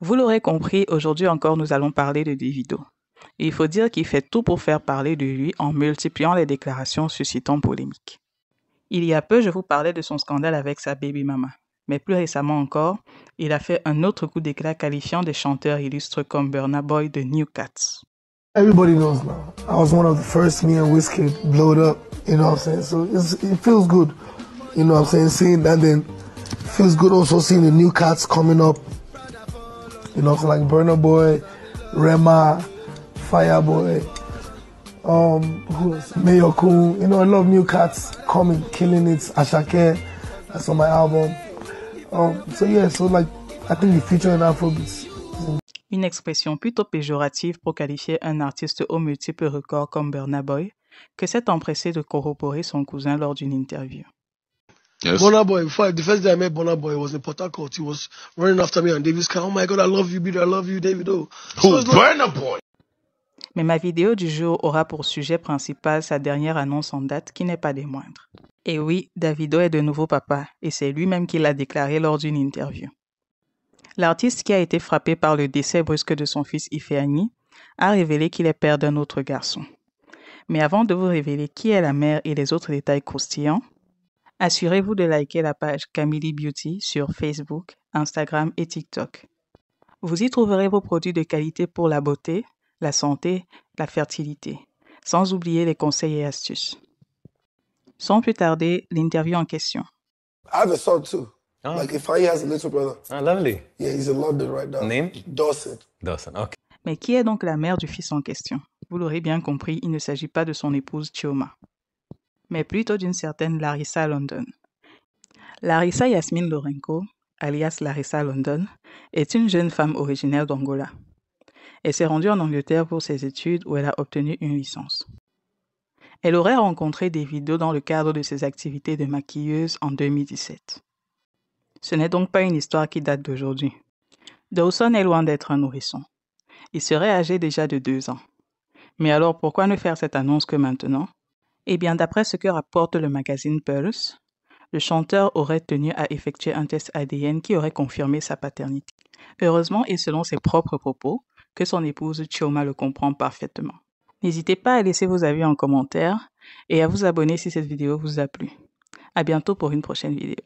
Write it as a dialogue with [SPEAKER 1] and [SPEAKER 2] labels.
[SPEAKER 1] Vous l'aurez compris, aujourd'hui encore, nous allons parler de Davido. il faut dire qu'il fait tout pour faire parler de lui en multipliant les déclarations suscitant polémique. Il y a peu, je vous parlais de son scandale avec sa baby mama. Mais plus récemment encore, il a fait un autre coup d'éclat qualifiant des chanteurs illustres comme Burna Boy de New Cats.
[SPEAKER 2] Everybody knows now. I was one of the first me and Whiskey blowed up, you know what I'm saying? So it feels good, you know what I'm saying? Seeing that then feels good also seeing the new cats coming up You know, like Burner Boy, Rema, Fireboy, um, who else? You know, I love new cats coming, killing it. Ashake, that's on my album. Um, so yeah, so like I think the future in Afrobeats.
[SPEAKER 1] Une expression plutôt péjorative pour qualifier un artiste aux multiples records comme Burna Boy, que s'est empressé de corroborer son cousin lors d'une interview the first was was running after me David's
[SPEAKER 2] car. Oh my God, I love you, I love you, David. Oh.
[SPEAKER 1] Mais ma vidéo du jour aura pour sujet principal sa dernière annonce en date qui n'est pas des moindres. Et oui, Davido est de nouveau papa, et c'est lui-même qui l'a déclaré lors d'une interview. L'artiste qui a été frappé par le décès brusque de son fils Ifeani a révélé qu'il est père d'un autre garçon. Mais avant de vous révéler qui est la mère et les autres détails croustillants, Assurez-vous de liker la page Camille Beauty sur Facebook, Instagram et TikTok. Vous y trouverez vos produits de qualité pour la beauté, la santé, la fertilité, sans oublier les conseils et astuces. Sans plus tarder, l'interview en question.
[SPEAKER 2] have son too. Ah. Like I has a little brother. Ah, lovely. Yeah, he's a
[SPEAKER 1] right now. Name?
[SPEAKER 2] Dawson. Dawson, okay.
[SPEAKER 1] Mais qui est donc la mère du fils en question Vous l'aurez bien compris, il ne s'agit pas de son épouse Chioma mais plutôt d'une certaine Larissa London. Larissa Yasmine Lorenko, alias Larissa London, est une jeune femme originaire d'Angola. Elle s'est rendue en Angleterre pour ses études où elle a obtenu une licence. Elle aurait rencontré des vidéos dans le cadre de ses activités de maquilleuse en 2017. Ce n'est donc pas une histoire qui date d'aujourd'hui. Dawson est loin d'être un nourrisson. Il serait âgé déjà de deux ans. Mais alors pourquoi ne faire cette annonce que maintenant eh bien, d'après ce que rapporte le magazine Pulse, le chanteur aurait tenu à effectuer un test ADN qui aurait confirmé sa paternité. Heureusement et selon ses propres propos, que son épouse Chioma le comprend parfaitement. N'hésitez pas à laisser vos avis en commentaire et à vous abonner si cette vidéo vous a plu. À bientôt pour une prochaine vidéo.